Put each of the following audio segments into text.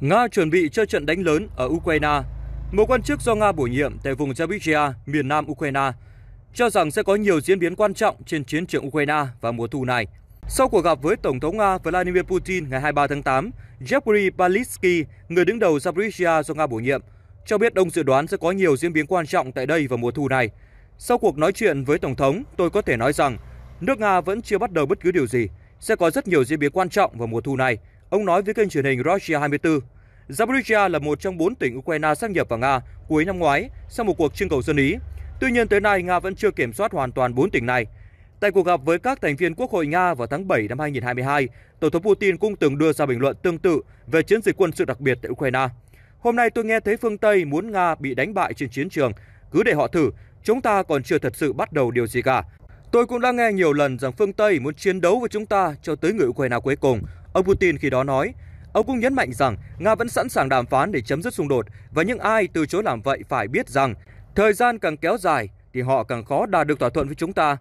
Nga chuẩn bị cho trận đánh lớn ở Ukraine. Một quan chức do Nga bổ nhiệm tại vùng Zaporizhia, miền nam Ukraine, cho rằng sẽ có nhiều diễn biến quan trọng trên chiến trường Ukraine vào mùa thu này. Sau cuộc gặp với Tổng thống Nga Vladimir Putin ngày 23 tháng 8, Yevgeny Palisky, người đứng đầu Zaporizhia do Nga bổ nhiệm, cho biết ông dự đoán sẽ có nhiều diễn biến quan trọng tại đây vào mùa thu này. Sau cuộc nói chuyện với Tổng thống, tôi có thể nói rằng nước Nga vẫn chưa bắt đầu bất cứ điều gì, sẽ có rất nhiều diễn biến quan trọng vào mùa thu này, Ông nói với kênh truyền hình Russia 24, Zaporizhia là một trong bốn tỉnh Ukraine xác nhập vào Nga cuối năm ngoái sau một cuộc trưng cầu dân Ý. Tuy nhiên tới nay, Nga vẫn chưa kiểm soát hoàn toàn bốn tỉnh này. Tại cuộc gặp với các thành viên Quốc hội Nga vào tháng 7 năm 2022, Tổng thống Putin cũng từng đưa ra bình luận tương tự về chiến dịch quân sự đặc biệt tại Ukraine. Hôm nay tôi nghe thấy phương Tây muốn Nga bị đánh bại trên chiến trường, cứ để họ thử, chúng ta còn chưa thật sự bắt đầu điều gì cả. Tôi cũng đã nghe nhiều lần rằng phương Tây muốn chiến đấu với chúng ta cho tới người Ukraine cuối cùng, Ông Putin khi đó nói, Ông cũng nhấn mạnh rằng Nga vẫn sẵn sàng đàm phán để chấm dứt xung đột và những ai từ chối làm vậy phải biết rằng thời gian càng kéo dài thì họ càng khó đạt được thỏa thuận với chúng ta.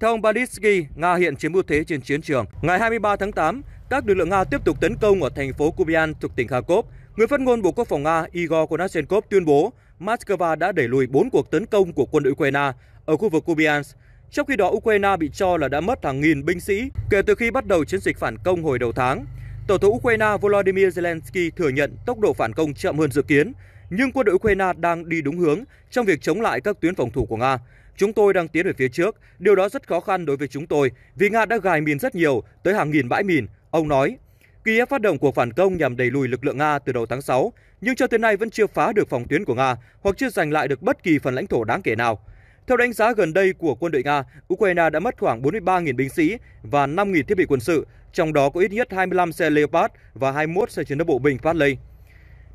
Theo ông Balitsky, Nga hiện chiếm ưu thế trên chiến trường. Ngày 23 tháng 8, các lực lượng Nga tiếp tục tấn công ở thành phố Kubian thuộc tỉnh Kharkov. Người phát ngôn Bộ Quốc phòng Nga Igor Konashenkov tuyên bố Moscow đã đẩy lùi 4 cuộc tấn công của quân đội Ukraine ở khu vực Kupiansk trong khi đó, Ukraine bị cho là đã mất hàng nghìn binh sĩ kể từ khi bắt đầu chiến dịch phản công hồi đầu tháng. Tổng thống Ukraine Volodymyr Zelensky thừa nhận tốc độ phản công chậm hơn dự kiến, nhưng quân đội Ukraine đang đi đúng hướng trong việc chống lại các tuyến phòng thủ của Nga. Chúng tôi đang tiến về phía trước, điều đó rất khó khăn đối với chúng tôi vì Nga đã gài mìn rất nhiều, tới hàng nghìn bãi mìn, ông nói. Kiev phát động cuộc phản công nhằm đẩy lùi lực lượng Nga từ đầu tháng 6, nhưng cho tới nay vẫn chưa phá được phòng tuyến của Nga hoặc chưa giành lại được bất kỳ phần lãnh thổ đáng kể nào. Theo đánh giá gần đây của quân đội Nga, Ukraine đã mất khoảng 43.000 binh sĩ và 5.000 thiết bị quân sự, trong đó có ít nhất 25 xe Leopard và 21 xe chiến đấu bộ binh Bradley.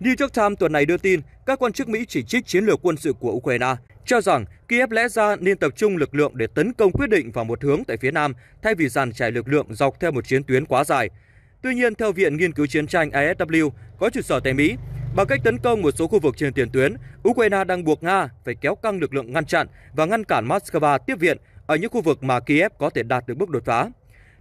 New York Times tuần này đưa tin các quan chức Mỹ chỉ trích chiến lược quân sự của Ukraine, cho rằng Kiev lẽ ra nên tập trung lực lượng để tấn công quyết định vào một hướng tại phía Nam thay vì dàn trải lực lượng dọc theo một chiến tuyến quá dài. Tuy nhiên, theo Viện Nghiên cứu Chiến tranh ISW có trụ sở tại Mỹ, Bằng cách tấn công một số khu vực trên tiền tuyến, Ukraine đang buộc Nga phải kéo căng lực lượng ngăn chặn và ngăn cản Moscow tiếp viện ở những khu vực mà Kiev có thể đạt được bước đột phá.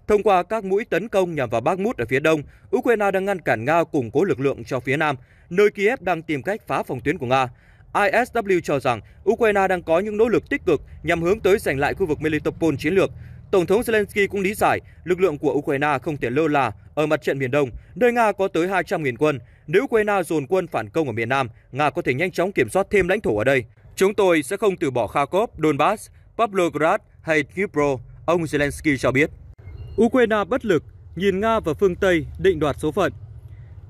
Thông qua các mũi tấn công nhằm vào Bakhmut ở phía đông, Ukraine đang ngăn cản Nga củng cố lực lượng cho phía nam, nơi Kiev đang tìm cách phá phòng tuyến của Nga. ISW cho rằng Ukraine đang có những nỗ lực tích cực nhằm hướng tới giành lại khu vực Melitopol chiến lược. Tổng thống Zelensky cũng lý giải lực lượng của Ukraine không thể lơ là ở mặt trận miền Đông, nơi Nga có tới 200.000 quân nếu Ukraine dồn quân phản công ở miền Nam, Nga có thể nhanh chóng kiểm soát thêm lãnh thổ ở đây. Chúng tôi sẽ không từ bỏ Kharkov, Donbass, Pavlograd hay Dnipro, ông Zelensky cho biết. Ukraine bất lực, nhìn Nga và phương Tây định đoạt số phận.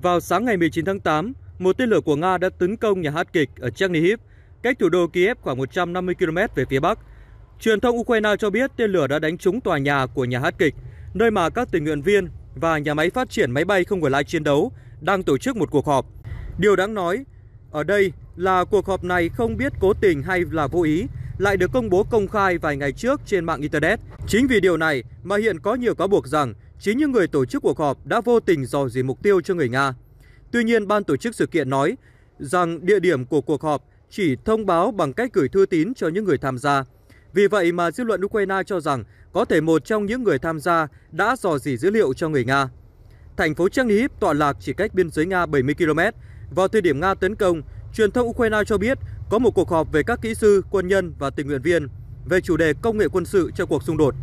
Vào sáng ngày 19 tháng 8, một tên lửa của Nga đã tấn công nhà hát kịch ở Chernihiv, cách thủ đô Kiev khoảng 150 km về phía bắc. Truyền thông Ukraine cho biết tên lửa đã đánh trúng tòa nhà của nhà hát kịch, nơi mà các tình nguyện viên và nhà máy phát triển máy bay không người lái chiến đấu đang tổ chức một cuộc họp. Điều đáng nói ở đây là cuộc họp này không biết cố tình hay là vô ý lại được công bố công khai vài ngày trước trên mạng Internet. Chính vì điều này mà hiện có nhiều cáo buộc rằng chính những người tổ chức cuộc họp đã vô tình dò dỉ mục tiêu cho người Nga. Tuy nhiên, ban tổ chức sự kiện nói rằng địa điểm của cuộc họp chỉ thông báo bằng cách gửi thư tín cho những người tham gia. Vì vậy mà dư luận Ukraine cho rằng có thể một trong những người tham gia đã dò dỉ dữ liệu cho người Nga. Thành phố Chernihiv tọa lạc chỉ cách biên giới Nga 70 km. Vào thời điểm Nga tấn công, truyền thông Ukraine cho biết có một cuộc họp về các kỹ sư, quân nhân và tình nguyện viên về chủ đề công nghệ quân sự cho cuộc xung đột.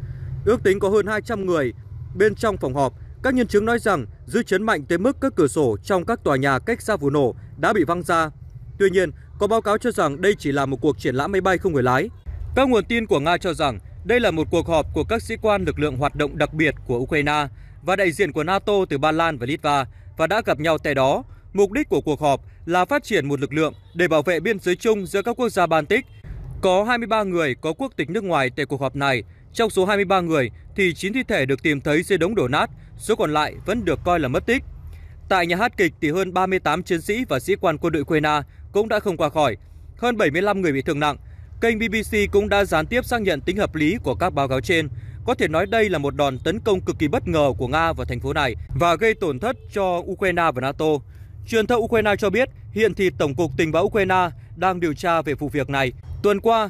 Ước tính có hơn 200 người. Bên trong phòng họp, các nhân chứng nói rằng dư chấn mạnh tới mức các cửa sổ trong các tòa nhà cách xa vụ nổ đã bị văng ra. Tuy nhiên, có báo cáo cho rằng đây chỉ là một cuộc triển lãm máy bay không người lái. Các nguồn tin của Nga cho rằng đây là một cuộc họp của các sĩ quan lực lượng hoạt động đặc biệt của Ukraine và đại diện của NATO từ Ba Lan và Litva và đã gặp nhau tại đó. Mục đích của cuộc họp là phát triển một lực lượng để bảo vệ biên giới chung giữa các quốc gia Baltic. Có 23 người có quốc tịch nước ngoài tại cuộc họp này. Trong số 23 người thì 9 thi thể được tìm thấy dưới đống đổ nát, số còn lại vẫn được coi là mất tích. Tại nhà hát kịch thì hơn 38 chiến sĩ và sĩ quan quân đội Ukraine cũng đã không qua khỏi, hơn 75 người bị thương nặng. Kênh BBC cũng đã gián tiếp xác nhận tính hợp lý của các báo cáo trên, có thể nói đây là một đòn tấn công cực kỳ bất ngờ của Nga vào thành phố này và gây tổn thất cho Ukraine và NATO. Truyền thông Ukraine cho biết hiện thì Tổng cục Tình báo Ukraine đang điều tra về vụ việc này. Tuần qua,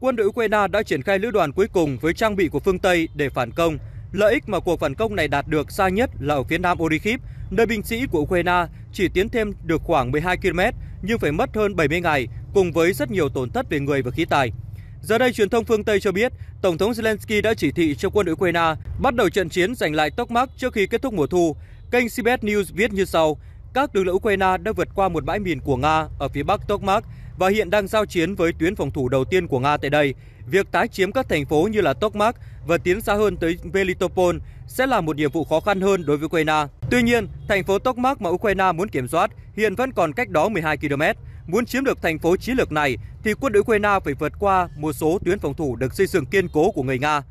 quân đội Ukraine đã triển khai lữ đoàn cuối cùng với trang bị của phương Tây để phản công. Lợi ích mà cuộc phản công này đạt được xa nhất là ở phía nam Orikhiv, nơi binh sĩ của Ukraine chỉ tiến thêm được khoảng 12 km nhưng phải mất hơn 70 ngày cùng với rất nhiều tổn thất về người và khí tài. Giờ đây, truyền thông phương Tây cho biết, Tổng thống Zelensky đã chỉ thị cho quân đội Ukraine bắt đầu trận chiến giành lại Tokmak trước khi kết thúc mùa thu. Kênh CBS News viết như sau, các lực lượng Ukraine đã vượt qua một bãi mìn của Nga ở phía bắc Tokmak và hiện đang giao chiến với tuyến phòng thủ đầu tiên của Nga tại đây. Việc tái chiếm các thành phố như là Tokmak và tiến xa hơn tới Melitopol sẽ là một nhiệm vụ khó khăn hơn đối với Ukraine. Tuy nhiên, thành phố Tokmak mà Ukraine muốn kiểm soát hiện vẫn còn cách đó 12 km. Muốn chiếm được thành phố chiến lược này, thì quân đội Ukraine phải vượt qua một số tuyến phòng thủ được xây dựng kiên cố của người Nga.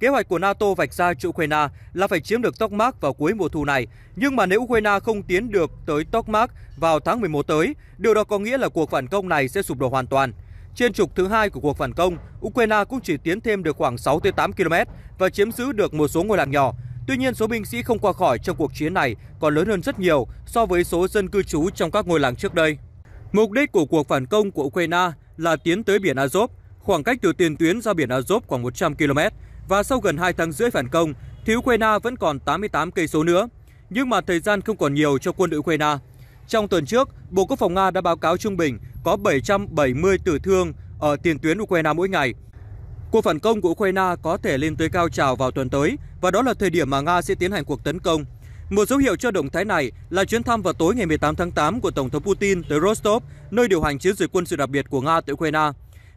Kế hoạch của NATO vạch ra cho Ukraine là phải chiếm được Tokmak vào cuối mùa thu này, nhưng mà nếu Ukraine không tiến được tới Tokmak vào tháng 11 tới, điều đó có nghĩa là cuộc phản công này sẽ sụp đổ hoàn toàn. Trên trục thứ hai của cuộc phản công, Ukraine cũng chỉ tiến thêm được khoảng 6-8 km và chiếm giữ được một số ngôi làng nhỏ. Tuy nhiên, số binh sĩ không qua khỏi trong cuộc chiến này còn lớn hơn rất nhiều so với số dân cư trú trong các ngôi làng trước đây. Mục đích của cuộc phản công của Ukraine là tiến tới biển Azov, khoảng cách từ tiền tuyến ra biển Azov khoảng 100 km và sau gần 2 tháng rưỡi phản công thì Ukraine vẫn còn 88 cây số nữa. Nhưng mà thời gian không còn nhiều cho quân đội Ukraine. Trong tuần trước, Bộ Quốc phòng Nga đã báo cáo trung bình có 770 tử thương ở tiền tuyến Ukraine mỗi ngày. Cuộc phản công của Ukraine có thể lên tới cao trào vào tuần tới và đó là thời điểm mà Nga sẽ tiến hành cuộc tấn công một dấu hiệu cho động thái này là chuyến thăm vào tối ngày 18 tháng 8 của Tổng thống Putin tới Rostov, nơi điều hành chiến dịch quân sự đặc biệt của Nga tại Ukraine.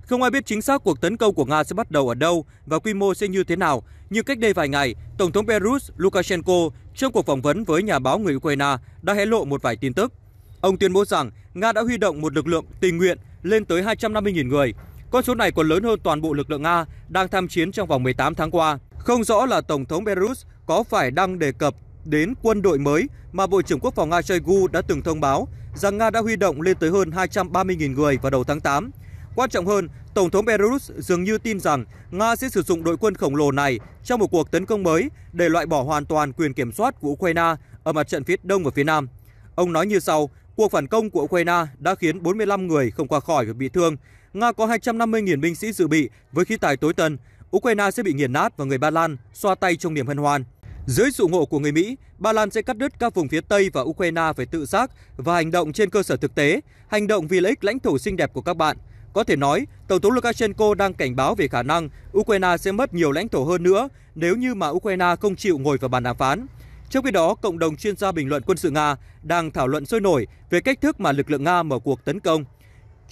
Không ai biết chính xác cuộc tấn công của Nga sẽ bắt đầu ở đâu và quy mô sẽ như thế nào, như cách đây vài ngày, Tổng thống Belarus Lukashenko trong cuộc phỏng vấn với nhà báo người Ukraine đã hé lộ một vài tin tức. Ông tuyên bố rằng Nga đã huy động một lực lượng tình nguyện lên tới 250.000 người. Con số này còn lớn hơn toàn bộ lực lượng Nga đang tham chiến trong vòng 18 tháng qua. Không rõ là Tổng thống Belarus có phải đang đề cập đến quân đội mới mà Bộ trưởng Quốc phòng Nga Shoigu đã từng thông báo rằng Nga đã huy động lên tới hơn 230.000 người vào đầu tháng 8. Quan trọng hơn, Tổng thống Belarus dường như tin rằng Nga sẽ sử dụng đội quân khổng lồ này trong một cuộc tấn công mới để loại bỏ hoàn toàn quyền kiểm soát của Ukraine ở mặt trận phía đông và phía nam. Ông nói như sau, cuộc phản công của Ukraine đã khiến 45 người không qua khỏi và bị thương. Nga có 250.000 binh sĩ dự bị với khí tài tối tân. Ukraine sẽ bị nghiền nát và người Ba Lan xoa tay trong niềm hân hoan. Dưới sự ủng hộ của người Mỹ, Ba Lan sẽ cắt đứt các vùng phía Tây và Ukraine phải tự giác và hành động trên cơ sở thực tế, hành động vì lợi ích lãnh thổ xinh đẹp của các bạn. Có thể nói, Tổng thống Lukashenko đang cảnh báo về khả năng Ukraine sẽ mất nhiều lãnh thổ hơn nữa nếu như mà Ukraine không chịu ngồi vào bàn đàm phán. Trong khi đó, cộng đồng chuyên gia bình luận quân sự Nga đang thảo luận sôi nổi về cách thức mà lực lượng Nga mở cuộc tấn công.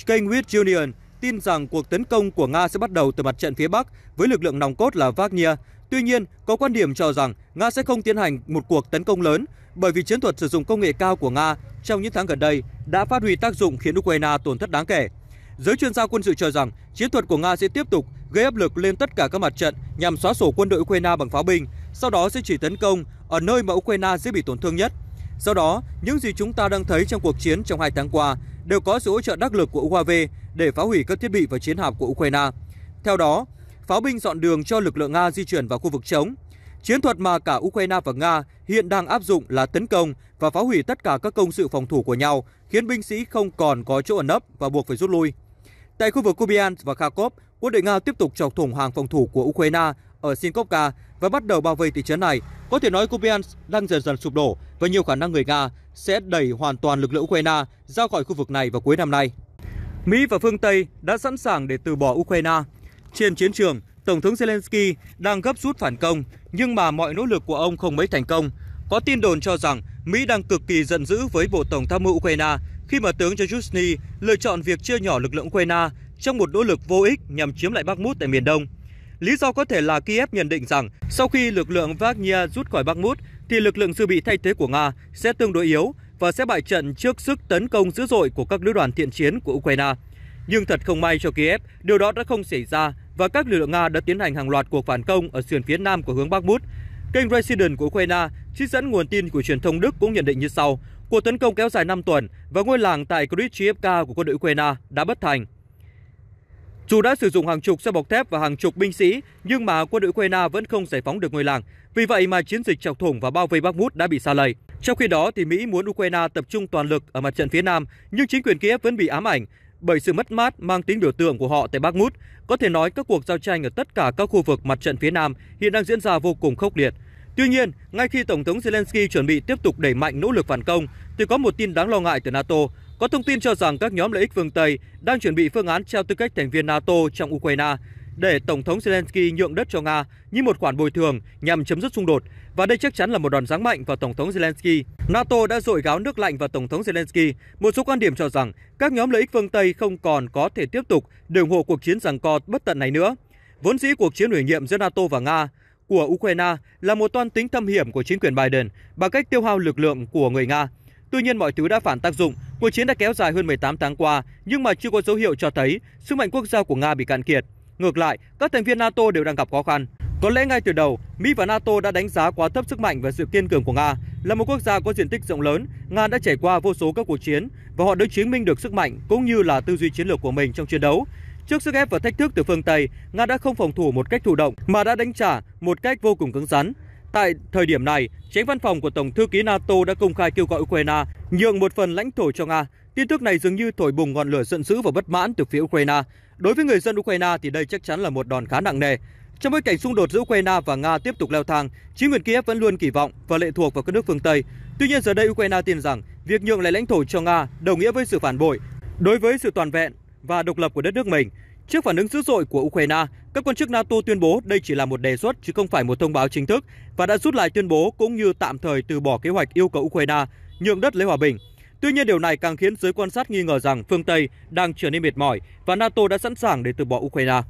Kênh With Union tin rằng cuộc tấn công của Nga sẽ bắt đầu từ mặt trận phía Bắc với lực lượng nòng cốt là Wagner, Tuy nhiên, có quan điểm cho rằng Nga sẽ không tiến hành một cuộc tấn công lớn bởi vì chiến thuật sử dụng công nghệ cao của Nga trong những tháng gần đây đã phát huy tác dụng khiến Ukraine tổn thất đáng kể. Giới chuyên gia quân sự cho rằng chiến thuật của Nga sẽ tiếp tục gây áp lực lên tất cả các mặt trận nhằm xóa sổ quân đội Ukraine bằng pháo binh, sau đó sẽ chỉ tấn công ở nơi mà Ukraine dễ bị tổn thương nhất. Sau đó, những gì chúng ta đang thấy trong cuộc chiến trong hai tháng qua đều có sự hỗ trợ đắc lực của UAV để phá hủy các thiết bị và chiến hạm của Ukraine. Theo đó, pháo binh dọn đường cho lực lượng Nga di chuyển vào khu vực trống. Chiến thuật mà cả Ukraine và Nga hiện đang áp dụng là tấn công và phá hủy tất cả các công sự phòng thủ của nhau, khiến binh sĩ không còn có chỗ ẩn nấp và buộc phải rút lui. Tại khu vực kubian và Kharkov, quân đội Nga tiếp tục chọc thủng hàng phòng thủ của Ukraine ở Sinkovka và bắt đầu bao vây thị trấn này. Có thể nói kubian đang dần dần sụp đổ và nhiều khả năng người Nga sẽ đẩy hoàn toàn lực lượng Ukraine ra khỏi khu vực này vào cuối năm nay. Mỹ và phương Tây đã sẵn sàng để từ bỏ Ukraine trên chiến trường, Tổng thống Zelensky đang gấp rút phản công, nhưng mà mọi nỗ lực của ông không mấy thành công. Có tin đồn cho rằng Mỹ đang cực kỳ giận dữ với Bộ Tổng tham mưu Ukraine khi mà tướng Zelensky lựa chọn việc chia nhỏ lực lượng Ukraine trong một nỗ lực vô ích nhằm chiếm lại Bakhmut tại miền Đông. Lý do có thể là Kiev nhận định rằng sau khi lực lượng Wagner rút khỏi Bakhmut thì lực lượng dự bị thay thế của Nga sẽ tương đối yếu và sẽ bại trận trước sức tấn công dữ dội của các lữ đoàn thiện chiến của Ukraine. Nhưng thật không may cho Kiev, điều đó đã không xảy ra và các lực lượng Nga đã tiến hành hàng loạt cuộc phản công ở sườn phía nam của hướng Bakhmut. Kênh Resident của Ukraine trích dẫn nguồn tin của truyền thông Đức cũng nhận định như sau. Cuộc tấn công kéo dài 5 tuần và ngôi làng tại Krychivka của quân đội Ukraine đã bất thành. Dù đã sử dụng hàng chục xe bọc thép và hàng chục binh sĩ, nhưng mà quân đội Ukraine vẫn không giải phóng được ngôi làng. Vì vậy mà chiến dịch chọc thủng và bao vây Bakhmut đã bị xa lầy. Trong khi đó thì Mỹ muốn Ukraine tập trung toàn lực ở mặt trận phía Nam, nhưng chính quyền Kiev vẫn bị ám ảnh bởi sự mất mát mang tính biểu tượng của họ tại Bắc Mút. Có thể nói các cuộc giao tranh ở tất cả các khu vực mặt trận phía Nam hiện đang diễn ra vô cùng khốc liệt. Tuy nhiên, ngay khi Tổng thống Zelensky chuẩn bị tiếp tục đẩy mạnh nỗ lực phản công, thì có một tin đáng lo ngại từ NATO. Có thông tin cho rằng các nhóm lợi ích phương Tây đang chuẩn bị phương án treo tư cách thành viên NATO trong Ukraine để Tổng thống Zelensky nhượng đất cho Nga như một khoản bồi thường nhằm chấm dứt xung đột và đây chắc chắn là một đòn giáng mạnh vào Tổng thống Zelensky. NATO đã dội gáo nước lạnh vào Tổng thống Zelensky. Một số quan điểm cho rằng các nhóm lợi ích phương Tây không còn có thể tiếp tục để ủng hộ cuộc chiến giằng co bất tận này nữa. Vốn dĩ cuộc chiến ủy nhiệm giữa NATO và Nga của Ukraine là một toan tính thâm hiểm của chính quyền Biden bằng cách tiêu hao lực lượng của người Nga. Tuy nhiên mọi thứ đã phản tác dụng, cuộc chiến đã kéo dài hơn 18 tháng qua nhưng mà chưa có dấu hiệu cho thấy sức mạnh quốc gia của Nga bị cạn kiệt. Ngược lại, các thành viên NATO đều đang gặp khó khăn. Có lẽ ngay từ đầu, Mỹ và NATO đã đánh giá quá thấp sức mạnh và sự kiên cường của Nga. Là một quốc gia có diện tích rộng lớn, Nga đã trải qua vô số các cuộc chiến và họ đã chứng minh được sức mạnh cũng như là tư duy chiến lược của mình trong chiến đấu. Trước sức ép và thách thức từ phương Tây, Nga đã không phòng thủ một cách thụ động mà đã đánh trả một cách vô cùng cứng rắn. Tại thời điểm này, tránh văn phòng của Tổng thư ký NATO đã công khai kêu gọi Ukraine nhượng một phần lãnh thổ cho Nga Tin tức này dường như thổi bùng ngọn lửa giận dữ và bất mãn từ phía Ukraine. Đối với người dân Ukraine thì đây chắc chắn là một đòn khá nặng nề. Trong bối cảnh xung đột giữa Ukraine và Nga tiếp tục leo thang, chính quyền Kiev vẫn luôn kỳ vọng và lệ thuộc vào các nước phương Tây. Tuy nhiên giờ đây Ukraine tin rằng việc nhượng lại lãnh thổ cho Nga đồng nghĩa với sự phản bội đối với sự toàn vẹn và độc lập của đất nước mình. Trước phản ứng dữ dội của Ukraine, các quan chức NATO tuyên bố đây chỉ là một đề xuất chứ không phải một thông báo chính thức và đã rút lại tuyên bố cũng như tạm thời từ bỏ kế hoạch yêu cầu Ukraine nhượng đất lấy hòa bình. Tuy nhiên điều này càng khiến giới quan sát nghi ngờ rằng phương Tây đang trở nên mệt mỏi và NATO đã sẵn sàng để từ bỏ Ukraine.